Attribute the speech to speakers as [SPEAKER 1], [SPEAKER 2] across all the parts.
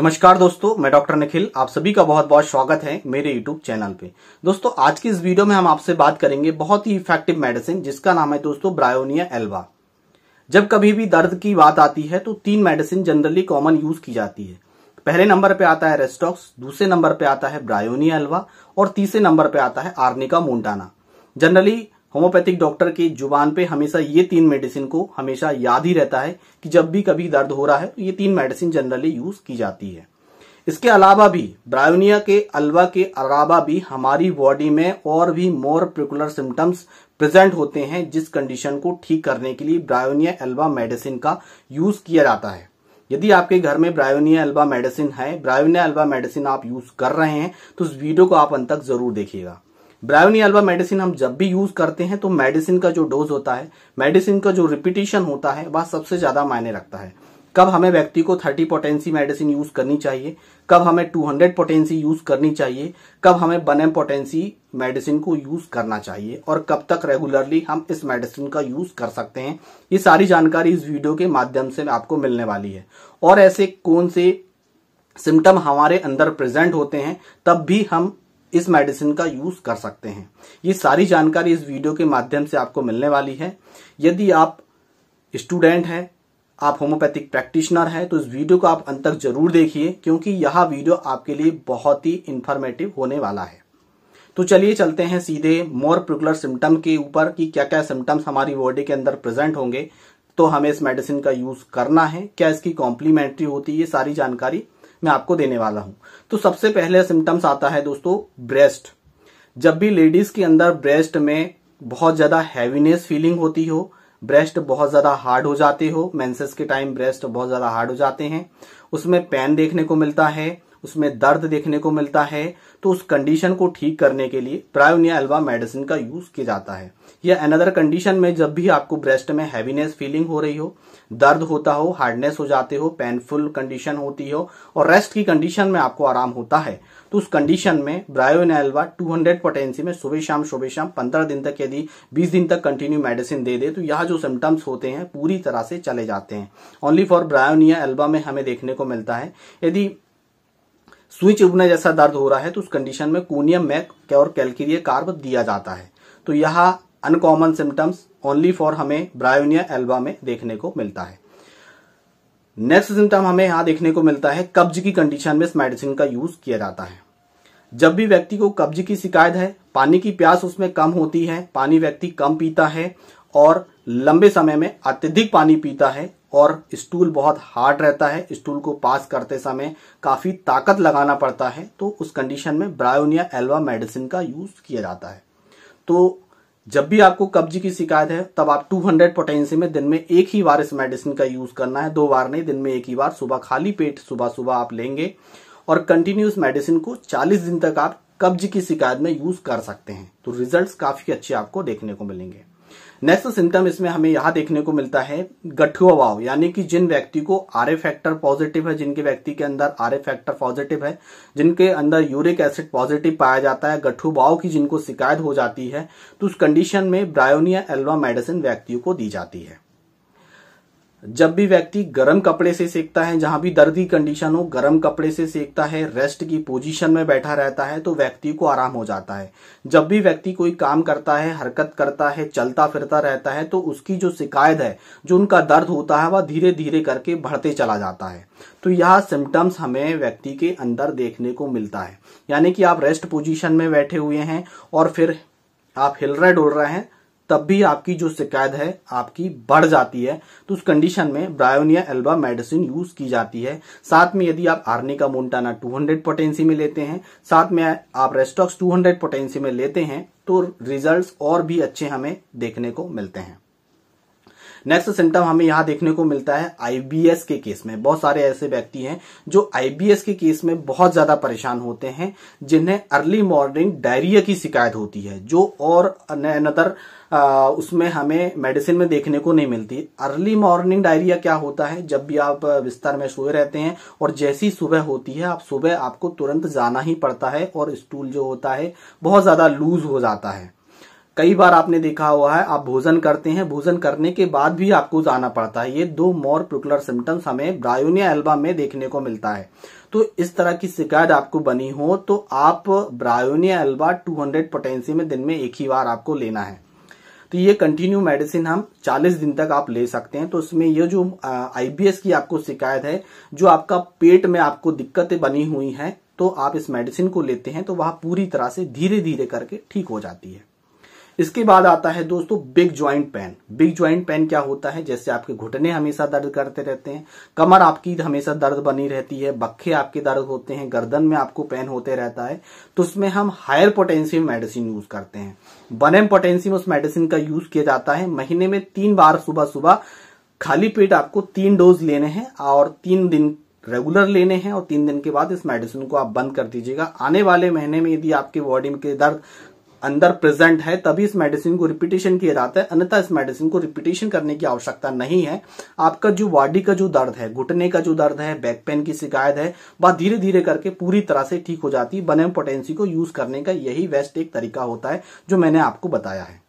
[SPEAKER 1] नमस्कार दोस्तों मैं डॉक्टर निखिल आप सभी का बहुत बहुत स्वागत है मेरे यूट्यूब चैनल पे दोस्तों आज की इस वीडियो में हम आपसे बात करेंगे बहुत ही इफेक्टिव मेडिसिन जिसका नाम है दोस्तों ब्रायोनिया एल्वा जब कभी भी दर्द की बात आती है तो तीन मेडिसिन जनरली कॉमन यूज की जाती है पहले नंबर पे आता है रेस्टॉक्स दूसरे नंबर पे आता है ब्रायोनिया एल्वा और तीसरे नंबर पे आता है Arnica Montana generally homeopathic doctor की जुबान पे हमेशा ये तीन मेडिसिन को हमेशा याद ही रहता है कि जब भी कभी दर्द हो रहा है तो ये तीन मेडिसिन जनरली यूज की जाती है इसके अलावा भी ब्रायोनिया के अल्वा के अलावा भी हमारी बॉडी में और भी मोर प्रिकुलर सिम्टम्स प्रेजेंट होते हैं जिस कंडीशन को ठीक करने के लिए ब्रायोनिया एल्वा मेडिसिन का यूज किया जाता है यदि आपके घर में ब्रायोनिया अल्वा मेडिसिन है ब्रायोनिया अल्वा मेडिसिन आप यूज कर रहे हैं तो इस वीडियो को आप अंत तक जरूर देखिएगा ब्रायोनी अल्वा मेडिसिन हम जब भी यूज करते हैं तो मेडिसिन का जो डोज होता है मेडिसिन का जो रिपीटेशन होता है वह सबसे ज्यादा मायने रखता है कब हमें व्यक्ति को 30 पोटेंसी मेडिसिन यूज करनी चाहिए कब हमें 200 पोटेंसी यूज करनी चाहिए कब हमें बन एम पोटेंसी मेडिसिन को यूज करना चाहिए और कब तक रेगुलरली हम इस मेडिसिन का यूज कर सकते हैं ये सारी जानकारी इस वीडियो के माध्यम से आपको मिलने वाली है और ऐसे कौन से सिम्टम हमारे अंदर प्रेजेंट होते हैं तब भी हम इस मेडिसिन का यूज कर सकते हैं ये सारी जानकारी इस वीडियो के माध्यम से आपको मिलने वाली है यदि आप स्टूडेंट हैं आप होम्योपैथिक प्रैक्टिशनर हैं तो इस वीडियो को आप अंत तक जरूर देखिए क्योंकि यह वीडियो आपके लिए बहुत ही इंफॉर्मेटिव होने वाला है तो चलिए चलते हैं सीधे मोर प्रिकुलर सिम्टम के ऊपर कि क्या क्या सिम्टम्स हमारी बॉडी के अंदर प्रेजेंट होंगे तो हमें इस मेडिसिन का यूज करना है क्या इसकी कॉम्प्लीमेंट्री होती है ये सारी जानकारी मैं आपको देने वाला हूं तो सबसे पहले सिम्टम्स आता है दोस्तों ब्रेस्ट जब भी लेडीज के अंदर ब्रेस्ट में बहुत ज्यादा हैवीनेस फीलिंग होती हो ब्रेस्ट बहुत ज्यादा हार्ड हो जाते हो मेंसेस के टाइम ब्रेस्ट बहुत ज्यादा हार्ड हो जाते हैं उसमें पेन देखने को मिलता है उसमें दर्द देखने को मिलता है तो उस कंडीशन को ठीक करने के लिए प्रायोनिया एल्वा मेडिसिन का यूज किया जाता है या अनदर कंडीशन में जब भी आपको ब्रेस्ट में हैवीनेस फीलिंग हो रही हो दर्द होता हो हार्डनेस हो जाते हो पेनफुल कंडीशन होती हो और रेस्ट की कंडीशन में आपको आराम होता है तो उस कंडीशन में ब्रायोनेल्वा 200 पोटेंसी में सुबह शाम सुबह शाम 15 दिन तक यदि 20 दिन तक कंटिन्यू मेडिसिन दे दे तो यह जो सिम्टम्स होते हैं पूरी तरह से चले जाते हैं ओनली फॉर ब्रायोनिया एल्बा में हमें देखने को मिलता है यदि स्विच उबने जैसा दर्द हो रहा है तो उस कंडीशन में कोनियम मैक और कैलकीरिया कार्ब दिया जाता है तो यह अनकॉमन सिम्टम्स ओनली फॉर हमें ब्रायोनिया एल्बा में देखने को मिलता है नेक्स्ट सिम्टम हमें यहां देखने को मिलता है कब्ज की कंडीशन में इस मेडिसिन का यूज किया जाता है जब भी व्यक्ति को कब्ज की शिकायत है पानी की प्यास उसमें कम होती है पानी व्यक्ति कम पीता है और लंबे समय में अत्यधिक पानी पीता है और स्टूल बहुत हार्ड रहता है स्टूल को पास करते समय काफ़ी ताकत लगाना पड़ता है तो उस कंडीशन में ब्रायोनिया एल्वा मेडिसिन का यूज़ किया जाता है तो जब भी आपको कब्जी की शिकायत है तब आप 200 हंड्रेड पोटेंसी में दिन में एक ही बार इस मेडिसिन का यूज़ करना है दो बार नहीं दिन में एक ही बार सुबह खाली पेट सुबह सुबह आप लेंगे और कंटिन्यूस मेडिसिन को 40 दिन तक आप कब्ज की शिकायत में यूज़ कर सकते हैं तो रिजल्ट्स काफ़ी अच्छे आपको देखने को मिलेंगे नेक्स्ट सिम्टम इसमें हमें यहां देखने को मिलता है गठुआ अभाव यानी कि जिन व्यक्ति को आर फैक्टर पॉजिटिव है जिनके व्यक्ति के अंदर आर फैक्टर पॉजिटिव है जिनके अंदर यूरिक एसिड पॉजिटिव पाया जाता है गठुभाव भाव की जिनको शिकायत हो जाती है तो उस कंडीशन में ब्रायोनिया एल्वा मेडिसिन व्यक्तियों को दी जाती है जब भी व्यक्ति गर्म कपड़े से सेकता है जहां भी दर्द की कंडीशन हो गर्म कपड़े से सेकता है रेस्ट की पोजीशन में बैठा रहता है तो व्यक्ति को आराम हो जाता है जब भी व्यक्ति कोई काम करता है हरकत करता है चलता फिरता रहता है तो उसकी जो शिकायत है जो उनका दर्द होता है वह धीरे धीरे करके बढ़ते चला जाता है तो यह सिम्टम्स हमें व्यक्ति के अंदर देखने को मिलता है यानी कि आप रेस्ट पोजिशन में बैठे हुए हैं और फिर आप हिल रहे डोल रहे हैं तब भी आपकी जो शिकायत है आपकी बढ़ जाती है तो उस कंडीशन में ब्रायोनिया एल्बा मेडिसिन यूज की जाती है साथ में यदि आप आर्निका मोन्टाना 200 पोटेंसी में लेते हैं साथ में आप रेस्टॉक्स 200 पोटेंसी में लेते हैं तो रिजल्ट्स और भी अच्छे हमें देखने को मिलते हैं नेक्स्ट सिम्टम हमें यहाँ देखने को मिलता है आईबीएस के केस में बहुत सारे ऐसे व्यक्ति हैं जो आईबीएस के केस में बहुत ज्यादा परेशान होते हैं जिन्हें अर्ली मॉर्निंग डायरिया की शिकायत होती है जो और अनदर उसमें हमें मेडिसिन में देखने को नहीं मिलती अर्ली मॉर्निंग डायरिया क्या होता है जब भी आप बिस्तर में सोए रहते हैं और जैसी सुबह होती है आप सुबह आपको तुरंत जाना ही पड़ता है और स्टूल जो होता है बहुत ज्यादा लूज हो जाता है कई बार आपने देखा हुआ है आप भोजन करते हैं भोजन करने के बाद भी आपको जाना पड़ता है ये दो मोर प्रुकुलर सिम्टम्स हमें ब्रायोनिया एल्बा में देखने को मिलता है तो इस तरह की शिकायत आपको बनी हो तो आप ब्रायोनिया एल्बा 200 पोटेंसी में दिन में एक ही बार आपको लेना है तो ये कंटिन्यू मेडिसिन हम 40 दिन तक आप ले सकते हैं तो इसमें ये जो आईबीएस की आपको शिकायत है जो आपका पेट में आपको दिक्कतें बनी हुई हैं तो आप इस मेडिसिन को लेते हैं तो वह पूरी तरह से धीरे धीरे करके ठीक हो जाती है इसके बाद आता है दोस्तों big joint pain big joint pain क्या होता है जैसे आपके घुटने हमेशा दर्द करते रहते हैं कमर आपकी हमेशा दर्द बनी रहती है बखे आपके दर्द होते हैं गर्दन में आपको पेन होते रहता है तो उसमें हम हायर पोटेंशियम मेडिसिन यूज करते हैं बनेम पोटेंशियम उस मेडिसिन का यूज किया जाता है महीने में तीन बार सुबह सुबह खाली पेट आपको तीन डोज लेने हैं और तीन दिन रेगुलर लेने हैं और तीन दिन के बाद इस मेडिसिन को आप बंद कर दीजिएगा आने वाले महीने में यदि आपके बॉडी के दर्द अंदर प्रेजेंट है तभी इस मेडिसिन को रिपीटेशन किया जाता है अन्यथा इस मेडिसिन को रिपीटेशन करने की आवश्यकता नहीं है आपका जो बॉडी का जो दर्द है घुटने का जो दर्द है बैक पेन की शिकायत है वह धीरे धीरे करके पूरी तरह से ठीक हो जाती है बने पोटेंसी को यूज करने का यही बेस्ट एक तरीका होता है जो मैंने आपको बताया है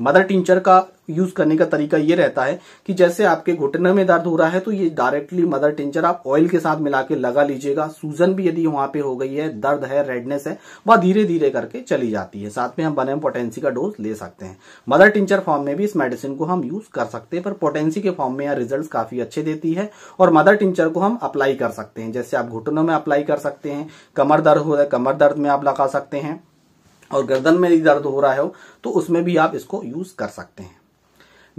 [SPEAKER 1] मदर टिंचर का यूज करने का तरीका ये रहता है कि जैसे आपके घुटने में दर्द हो रहा है तो ये डायरेक्टली मदर टिंचर आप ऑयल के साथ मिला के लगा लीजिएगा सूजन भी यदि वहां पे हो गई है दर्द है रेडनेस है वह धीरे धीरे करके चली जाती है साथ में हम बने पोटेंसी का डोज ले सकते हैं मदर टिंचर फॉर्म में भी इस मेडिसिन को हम यूज कर सकते हैं पर पोटेंसी के फॉर्म में यह रिजल्ट काफी अच्छे देती है और मदर टिंचर को हम अप्लाई कर सकते हैं जैसे आप घुटनों में अप्लाई कर सकते हैं कमर दर्द हो रहा है कमर दर्द में आप लगा सकते हैं और गर्दन में यदि दर्द हो रहा हो तो उसमें भी आप इसको यूज कर सकते हैं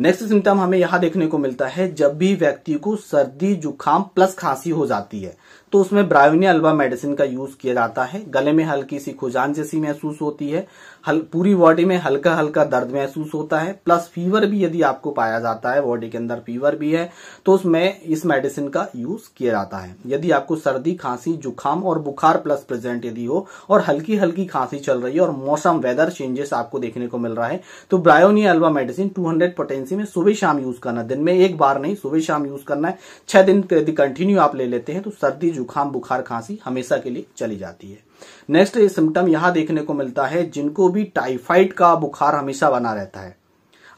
[SPEAKER 1] नेक्स्ट सिम्टम हमें यहां देखने को मिलता है जब भी व्यक्ति को सर्दी जुकाम प्लस खांसी हो जाती है तो उसमें ब्रायोनी अल्बा मेडिसिन का यूज किया जाता है गले में हल्की सी खुजान जैसी महसूस होती है हल, पूरी बॉडी में हल्का हल्का दर्द महसूस होता है प्लस फीवर भी यदि आपको पाया जाता है बॉडी के अंदर फीवर भी है तो उसमें इस मेडिसिन का यूज किया जाता है यदि आपको सर्दी खांसी जुकाम और बुखार प्लस प्रेजेंट यदि हो और हल्की हल्की खांसी चल रही है और मौसम वेदर चेंजेस आपको देखने को मिल रहा है तो Bryonia alba medicine two hundred potency में सुबह शाम यूज करना दिन में एक बार नहीं सुबह शाम यूज करना है छह दिन यदि कंटिन्यू आप ले लेते हैं तो सर्दी जुखाम बुखार खांसी हमेशा के लिए चली जाती है नेक्स्ट सिम्टम यहां देखने को मिलता है जिनको भी टाइफाइड का बुखार हमेशा बना रहता है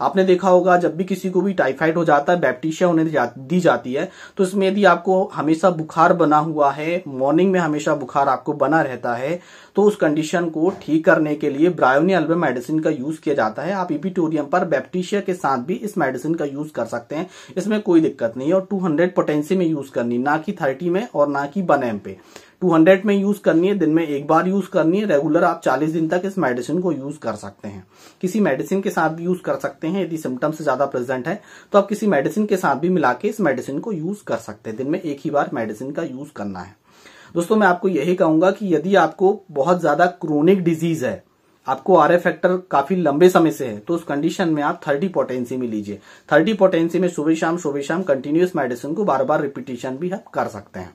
[SPEAKER 1] आपने देखा होगा जब भी किसी को भी टाइफाइड हो जाता है बैप्टीशिया उन्हें दी जाती है तो इसमें यदि आपको हमेशा बुखार बना हुआ है मॉर्निंग में हमेशा बुखार आपको बना रहता है तो उस कंडीशन को ठीक करने के लिए ब्रायोनी अल्बम मेडिसिन का यूज किया जाता है आप इपिटोरियम पर बैप्टीशिया के साथ भी इस मेडिसिन का यूज कर सकते हैं इसमें कोई दिक्कत नहीं है और टू हंड्रेड पोटेंसी में यूज करनी ना कि थर्टी में और ना कि वन एम पे 200 में यूज करनी है दिन में एक बार यूज करनी है रेगुलर आप 40 दिन तक इस मेडिसिन को यूज कर सकते हैं किसी मेडिसिन के साथ भी यूज कर सकते हैं यदि सिम्टम्स ज्यादा प्रेजेंट है तो आप किसी मेडिसिन के साथ भी मिला के इस मेडिसिन को यूज कर सकते हैं दिन में एक ही बार मेडिसिन का यूज करना है दोस्तों मैं आपको यही कहूंगा कि यदि आपको बहुत ज्यादा क्रोनिक डिजीज है आपको आर एफ फैक्टर काफी लंबे समय से है तो उस कंडीशन में आप थर्टी पोटेंसी में लीजिए थर्टी पोटेंसी में सुबह शाम सुबह शाम कंटिन्यूस मेडिसिन को बार बार रिपीटेशन भी आप कर सकते हैं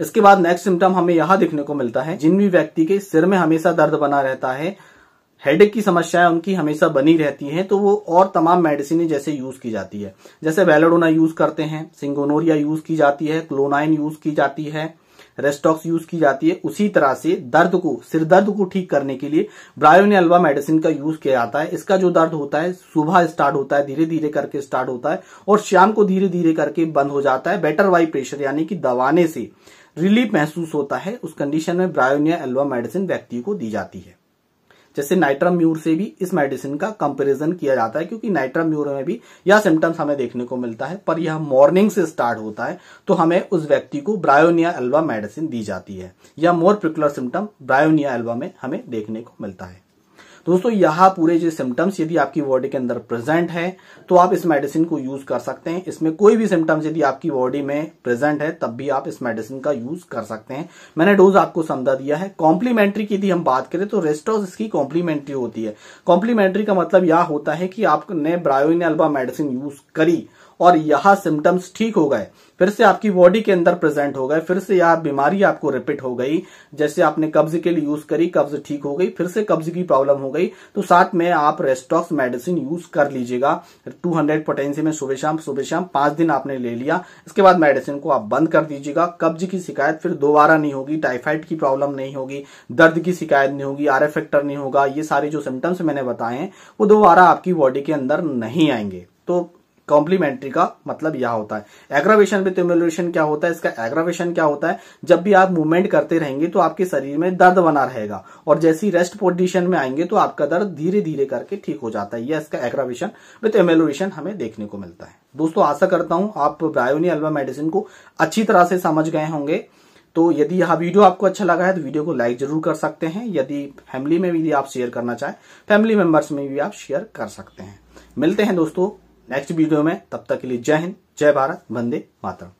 [SPEAKER 1] इसके बाद नेक्स्ट सिम्टम हमें यहाँ देखने को मिलता है जिन भी व्यक्ति के सिर में हमेशा दर्द बना रहता है हेड की समस्याएं उनकी हमेशा बनी रहती हैं तो वो और तमाम मेडिसिन जैसे यूज की जाती है जैसे वेलोडोना यूज करते हैं सिंगोनोरिया यूज की जाती है क्लोनाइन यूज की जाती है रेस्टॉक्स यूज की जाती है उसी तरह से दर्द को सिर दर्द को ठीक करने के लिए ब्रायोन अल्वा मेडिसिन का यूज किया जाता है इसका जो दर्द होता है सुबह स्टार्ट होता है धीरे धीरे करके स्टार्ट होता है और शाम को धीरे धीरे करके बंद हो जाता है बेटर वाई प्रेशर यानी कि दबाने से रिलीफ महसूस होता है उस कंडीशन में ब्रायोनिया एल्वा मेडिसिन व्यक्ति को दी जाती है जैसे नाइट्राम्यूर से भी इस मेडिसिन का कंपैरिजन किया जाता है क्योंकि नाइट्राम्यूर में भी यह सिम्टम्स हमें देखने को मिलता है पर यह मॉर्निंग से स्टार्ट होता है तो हमें उस व्यक्ति को ब्रायोनिया एल्वा मेडिसिन दी जाती है यह more peculiar symptom Bryonia alba में हमें देखने को मिलता है दोस्तों यहाँ पूरे जो सिम्टम्स यदि आपकी बॉडी के अंदर प्रेजेंट है तो आप इस मेडिसिन को यूज कर सकते हैं इसमें कोई भी सिम्टम्स यदि आपकी बॉडी में प्रेजेंट है तब भी आप इस मेडिसिन का यूज कर सकते हैं मैंने डोज आपको समझा दिया है कॉम्प्लीमेंट्री की यदि हम बात करें तो रेस्टोज इसकी कॉम्प्लीमेंट्री होती है कॉम्प्लीमेंट्री का मतलब यह होता है कि आपने ब्रायोइन मेडिसिन यूज करी और यहां सिम्टम्स ठीक हो गए फिर से आपकी बॉडी के अंदर प्रेजेंट हो गए फिर से यह बीमारी आपको रिपीट हो गई जैसे आपने कब्ज के लिए यूज करी कब्ज ठीक हो गई फिर से कब्ज की प्रॉब्लम हो गई तो साथ में आप रेस्टॉक्स मेडिसिन यूज कर लीजिएगा 200 हंड्रेड पोटेंसी में सुबह शाम सुबह शाम पांच दिन आपने ले लिया इसके बाद मेडिसिन को आप बंद कर दीजिएगा कब्ज की शिकायत फिर दोबारा नहीं होगी टाइफाइड की प्रॉब्लम नहीं होगी दर्द की शिकायत नहीं होगी आर फैक्टर नहीं होगा ये सारे जो सिम्टम्स मैंने बताए वो दोबारा आपकी बॉडी के अंदर नहीं आएंगे तो कॉम्प्लीमेंट्री का मतलब यह होता है एग्रावेशन विथ इम्यूलेशन क्या होता है इसका एग्रावेशन क्या होता है जब भी आप मूवमेंट करते रहेंगे तो आपके शरीर में दर्द बना रहेगा और जैसी रेस्ट पोजिशन में आएंगे तो आपका दर्द धीरे धीरे करके ठीक हो जाता है यह इसका एग्रावेशन विथ इम्यूलेशन हमें देखने को मिलता है दोस्तों आशा करता हूं आप ब्रायोनी अल्वा मेडिसिन को अच्छी तरह से समझ गए होंगे तो यदि यह वीडियो आपको अच्छा लगा है तो वीडियो को लाइक जरूर कर सकते हैं यदि फैमिली में भी आप शेयर करना चाहें फैमिली मेंबर्स में भी आप शेयर कर सकते हैं मिलते हैं दोस्तों नेक्स्ट वीडियो में तब तक के लिए जय हिंद जय भारत वंदे मातरम